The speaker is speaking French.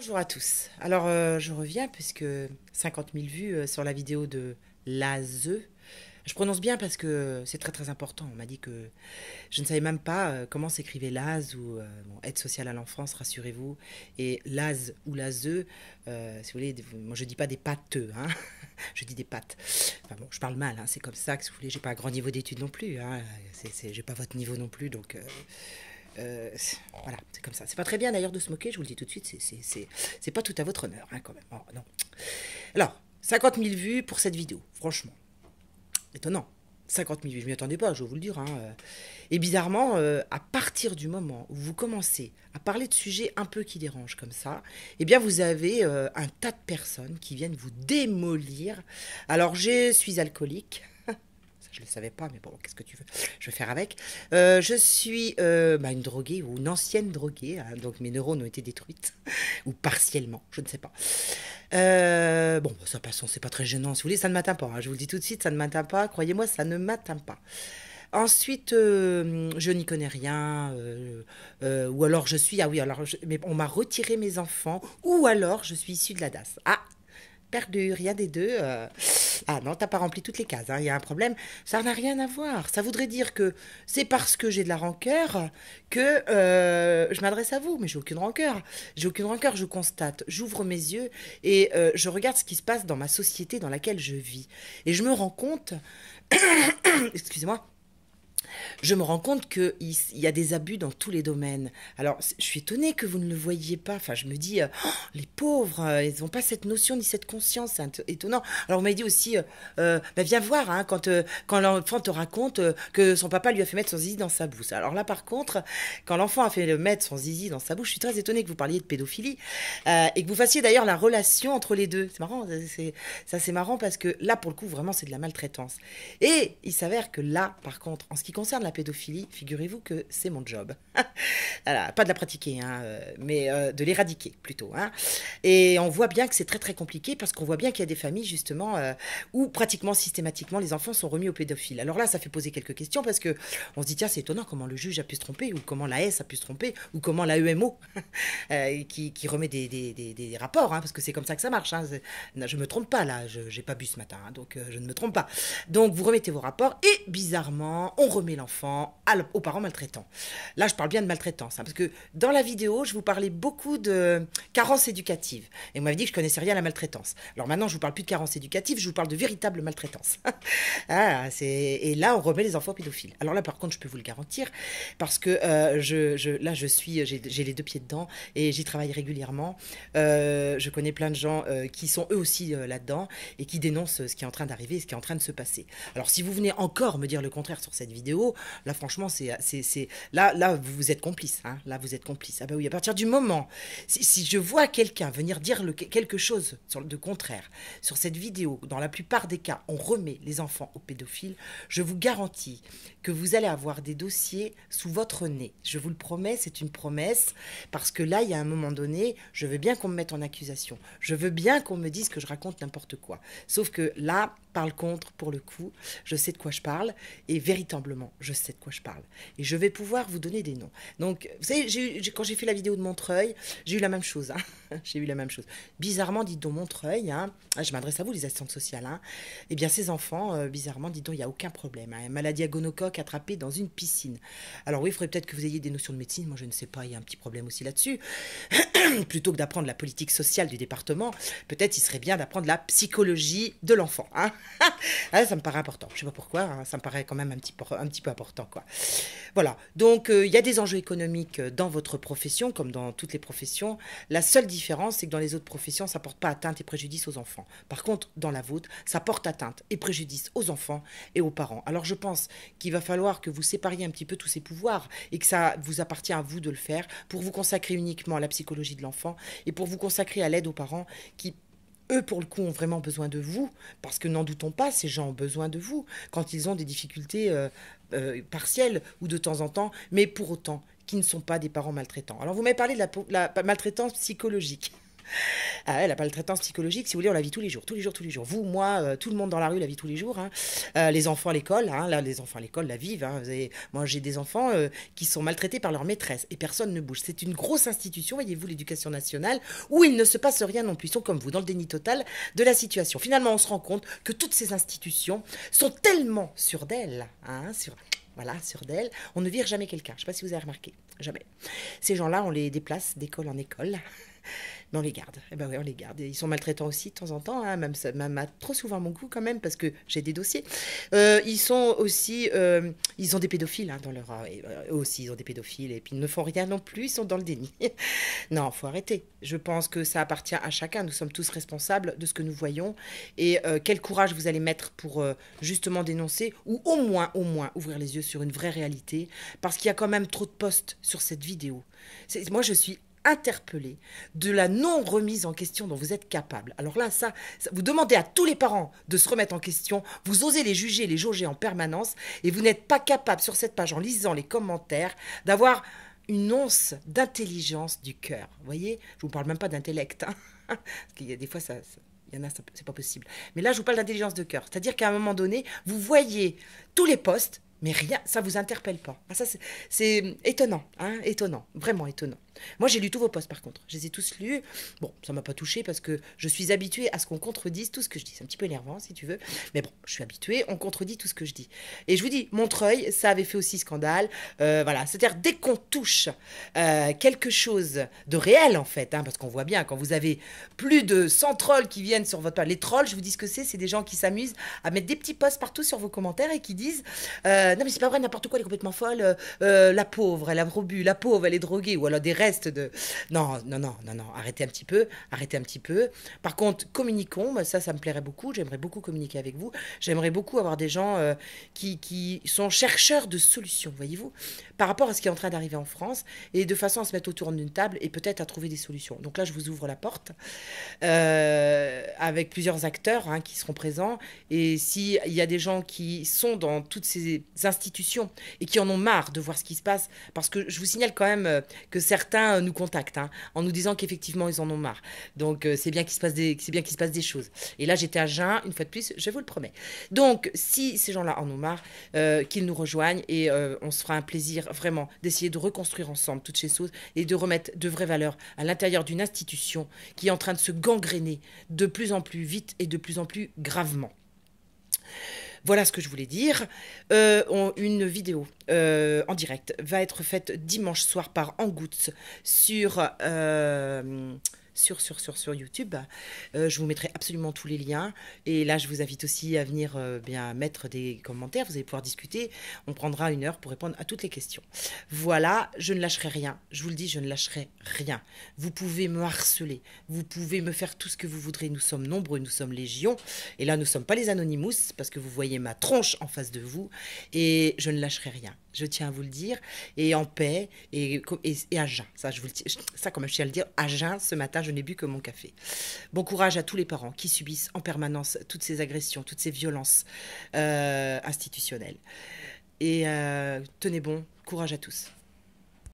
Bonjour à tous. Alors, euh, je reviens puisque 50 000 vues euh, sur la vidéo de l'ASE, Je prononce bien parce que c'est très très important. On m'a dit que je ne savais même pas euh, comment s'écrivait l'ASE ou aide sociale à l'enfance, rassurez-vous. Et l'AZ e ou l'ASE, si vous voulez, moi je dis pas des pâteux, hein je dis des pâtes. Enfin bon, je parle mal, hein. c'est comme ça que si vous voulez, j'ai pas un grand niveau d'études non plus. Hein j'ai pas votre niveau non plus, donc euh, voilà, c'est comme ça. C'est pas très bien d'ailleurs de se moquer, je vous le dis tout de suite, c'est pas tout à votre honneur, hein, quand même. Oh, non. Alors, 50 000 vues pour cette vidéo, franchement. Étonnant. 50 000 vues, je m'y attendais pas, je vais vous le dire. Hein, euh. Et bizarrement, euh, à partir du moment où vous commencez à parler de sujets un peu qui dérangent comme ça, eh bien vous avez un tas de personnes qui viennent vous démolir. Alors je suis alcoolique, je ne le savais pas, mais bon, qu'est-ce que tu veux Je vais faire avec. Euh, je suis euh, bah, une droguée ou une ancienne droguée, hein, donc mes neurones ont été détruites, ou partiellement, je ne sais pas. Euh, bon, bah, ça passe, hein, c'est pas très gênant, si vous voulez, ça ne m'atteint pas. Hein, je vous le dis tout de suite, ça ne m'atteint pas. Croyez-moi, ça ne m'atteint pas. Ensuite, je n'y connais rien, ou alors je suis, ah oui, alors, mais on m'a retiré mes enfants, ou alors je suis issue de la DAS. Ah, perdu, rien des deux. Ah non, t'as pas rempli toutes les cases, hein. il y a un problème. Ça n'a rien à voir. Ça voudrait dire que c'est parce que j'ai de la rancœur que euh, je m'adresse à vous, mais j'ai aucune rancœur. J'ai aucune rancœur, je constate, j'ouvre mes yeux et euh, je regarde ce qui se passe dans ma société dans laquelle je vis. Et je me rends compte, excusez-moi, je me rends compte qu'il y a des abus dans tous les domaines. Alors, je suis étonnée que vous ne le voyiez pas. Enfin, je me dis, euh, oh, les pauvres, euh, ils n'ont pas cette notion ni cette conscience. C'est étonnant. Alors, on m'a dit aussi, euh, bah, viens voir hein, quand, quand l'enfant te raconte que son papa lui a fait mettre son zizi dans sa bouche. Alors là, par contre, quand l'enfant a fait le mettre son zizi dans sa bouche, je suis très étonnée que vous parliez de pédophilie et que vous fassiez d'ailleurs la relation entre les deux. C'est marrant, c'est, ça c'est marrant parce que là, pour le coup, vraiment, c'est de la maltraitance. Et il s'avère que là, par contre, en ce qui qui concerne la pédophilie, figurez-vous que c'est mon job. voilà, pas de la pratiquer, hein, euh, mais euh, de l'éradiquer plutôt. Hein. Et on voit bien que c'est très très compliqué parce qu'on voit bien qu'il y a des familles justement euh, où pratiquement systématiquement les enfants sont remis aux pédophiles. Alors là, ça fait poser quelques questions parce que on se dit tiens, c'est étonnant comment le juge a pu se tromper ou comment la S a pu se tromper ou comment la EMO qui, qui, remet des, rapports hein, parce que c'est comme ça que ça marche. Je me trompe pas là, je n'ai pas bu ce matin, donc je ne me trompe pas. Donc vous remettez vos rapports et bizarrement, on remet l'enfant aux parents maltraitants. Là, je parle bien de maltraitance, parce que dans la vidéo, je vous parlais beaucoup de carence éducative. Et vous m'avez dit que je connaissais rien à la maltraitance. Alors maintenant, je vous parle plus de carence éducative, je vous parle de véritable maltraitance. Ah, et là, on remet les enfants pédophiles. Alors là, par contre, je peux vous le garantir, parce que euh, je, là, je suis, j'ai les deux pieds dedans et j'y travaille régulièrement. Euh, je connais plein de gens euh, qui sont eux aussi là-dedans et qui dénoncent ce qui est en train d'arriver ce qui est en train de se passer. Alors si vous venez encore me dire le contraire sur cette vidéo, là franchement, c'est, c'est, là, là vous êtes complice. Hein. là vous êtes complice. Ah bah oui, à partir du moment, si, je vois quelqu'un venir dire quelque chose sur, de contraire sur cette vidéo, dans la plupart des cas, on remet les enfants aux pédophiles, je vous garantis que vous allez avoir des dossiers sous votre nez. Je vous le promets, c'est une promesse, parce que là, il y a un moment donné, je veux bien qu'on me mette en accusation, je veux bien qu'on me dise que je raconte n'importe quoi. Sauf que là, Parle contre, pour le coup, je sais de quoi je parle, et véritablement, je sais de quoi je parle. Et je vais pouvoir vous donner des noms. Donc, vous savez, quand j'ai fait la vidéo de Montreuil, j'ai eu la même chose. Hein. j'ai eu la même chose. Bizarrement, dites donc, Montreuil, hein. ah, je m'adresse à vous, les assistantes sociales, hein eh bien, ces enfants, euh, bizarrement, dites donc, il n'y a aucun problème. Hein. Maladie à gonocoque attrapée dans une piscine. Alors oui, il faudrait peut-être que vous ayez des notions de médecine, moi je ne sais pas, il y a un petit problème aussi là-dessus. Plutôt que d'apprendre la politique sociale du département, peut-être il serait bien d'apprendre la psychologie de l'enfant. Hein ah, ça me paraît important. Je sais pas pourquoi, hein. ça me paraît quand même un petit, peu important. Quoi. Voilà, donc euh, il y a des enjeux économiques euh, dans votre profession, comme dans toutes les professions. La seule différence, c'est que dans les autres professions, ça porte pas atteinte et préjudice aux enfants. Par contre, dans la vôtre, ça porte atteinte et préjudice aux enfants et aux parents. Alors je pense qu'il va falloir que vous sépariez un petit peu tous ces pouvoirs et que ça vous appartient à vous de le faire pour vous consacrer uniquement à la psychologie de l'enfant et pour vous consacrer à l'aide aux parents qui eux, pour le coup, ont vraiment besoin de vous, parce que n'en doutons pas, ces gens ont besoin de vous quand ils ont des difficultés euh, euh, partielles ou de temps en temps, mais pour autant, qui ne sont pas des parents maltraitants. Alors, vous m'avez parlé de la maltraitance psychologique. Ah, elle pas le traitement psychologique, si vous voulez, on la vit tous les jours, tous les jours, tous les jours. Vous, moi, euh, tout le monde dans la rue la vit tous les jours. Hein. Euh, les enfants à l'école, hein, là, les enfants à l'école la vivent. Hein. Moi, j'ai des enfants euh, qui sont maltraités par leur maîtresse et personne ne bouge. C'est une grosse institution, voyez-vous, l'éducation nationale, où il ne se passe rien non plus. comme vous, dans le déni total de la situation. Finalement, on se rend compte que toutes ces institutions sont tellement sûres d'elles, sur voilà, sur d'elles. On ne vire jamais quelqu'un. Je ne sais pas si vous avez remarqué. Jamais. Ces gens-là, on les déplace d'école en école on les garde. Eh ben oui, on les garde. ils sont maltraitants aussi de temps en temps, hein. même, trop souvent mon goût, quand même, parce que j'ai des dossiers. Euh, ils sont aussi, euh, ils ont des pédophiles hein, dans leur... Euh, aussi, ils ont des pédophiles, et puis ils ne font rien non plus, ils sont dans le déni. non, faut arrêter. Je pense que ça appartient à chacun. Nous sommes tous responsables de ce que nous voyons. Et quel courage vous allez mettre pour justement dénoncer, ou au moins, au moins, ouvrir les yeux sur une vraie réalité, parce qu'il y a quand même trop de postes sur cette vidéo. Moi, je suis interpellé de la non remise en question dont vous êtes capable. Alors là, ça, vous demandez à tous les parents de se remettre en question, vous osez les juger, les jauger en permanence, et vous n'êtes pas capable sur cette page, en lisant les commentaires, d'avoir une once d'intelligence du cœur. Vous voyez, je vous parle même pas d'intellect, hein. parce qu'il y a des fois ça, il y en a, c'est pas possible. Mais là, je vous parle d'intelligence de cœur. C'est-à-dire qu'à un moment donné, vous voyez tous les postes, mais rien, ça ne vous interpelle pas. Ah, ça, c'est étonnant, hein, étonnant, vraiment étonnant. Moi, j'ai lu tous vos posts, par contre. Je les ai tous lus. Bon, ça m'a pas touché parce que je suis habituée à ce qu'on contredise tout ce que je dis. C'est un petit peu énervant, si tu veux. Mais bon, je suis habituée, on contredit tout ce que je dis. Et je vous dis, Montreuil, ça avait fait aussi scandale. Euh, voilà, c'est-à-dire, dès qu'on touche euh, quelque chose de réel, en fait, hein, parce qu'on voit bien, quand vous avez plus de 100 trolls qui viennent sur votre page, les trolls, je vous dis ce que c'est, c'est des gens qui s'amusent à mettre des petits posts partout sur vos commentaires et qui disent euh, Non, mais c'est pas vrai, n'importe quoi, elle est complètement folle, la pauvre, elle a rebu, la pauvre, elle est droguée, ou alors des de... Non, non, non, non, non, arrêtez un petit peu, arrêtez un petit peu. Par contre, communiquons, ça, ça me plairait beaucoup, j'aimerais beaucoup communiquer avec vous, j'aimerais beaucoup avoir des gens euh, qui, qui sont chercheurs de solutions, voyez-vous, par rapport à ce qui est en train d'arriver en France, et de façon à se mettre autour d'une table et peut-être à trouver des solutions. Donc là, je vous ouvre la porte euh, avec plusieurs acteurs hein, qui seront présents, et s'il y a des gens qui sont dans toutes ces institutions et qui en ont marre de voir ce qui se passe, parce que je vous signale quand même euh, que certains nous contactent hein, en nous disant qu'effectivement ils en ont marre. Donc euh, c'est bien qu'il se passe des, c'est bien qu'il se passe des choses. Et là j'étais à Jeun, une fois de plus, je vous le promets. Donc si ces gens-là en ont marre, euh, qu'ils nous rejoignent et euh, on se fera un plaisir vraiment d'essayer de reconstruire ensemble toutes ces choses et de remettre de vraies valeurs à l'intérieur d'une institution qui est en train de se gangréner de plus en plus vite et de plus en plus gravement. Voilà ce que je voulais dire. Euh, une vidéo euh, en direct va être faite dimanche soir par Angouts sur... Euh, sur, sur, sur, sur YouTube. Euh, je vous mettrai absolument tous les liens. Et là, je vous invite aussi à venir euh, bien mettre des commentaires. Vous allez pouvoir discuter. On prendra une heure pour répondre à toutes les questions. Voilà, je ne lâcherai rien. Je vous le dis, je ne lâcherai rien. Vous pouvez me harceler. Vous pouvez me faire tout ce que vous voudrez. Nous sommes nombreux, nous sommes légions. Et là, nous ne sommes pas les Anonymous parce que vous voyez ma tronche en face de vous. Et je ne lâcherai rien. Je tiens à vous le dire. Et en paix et, et, à jeun. Ça, je vous le, ça, comme je tiens à le dire, à jeun ce matin, je je n'ai bu que mon café. Bon courage à tous les parents qui subissent en permanence toutes ces agressions, toutes ces violences euh, institutionnelles. Et euh, tenez bon, courage à tous.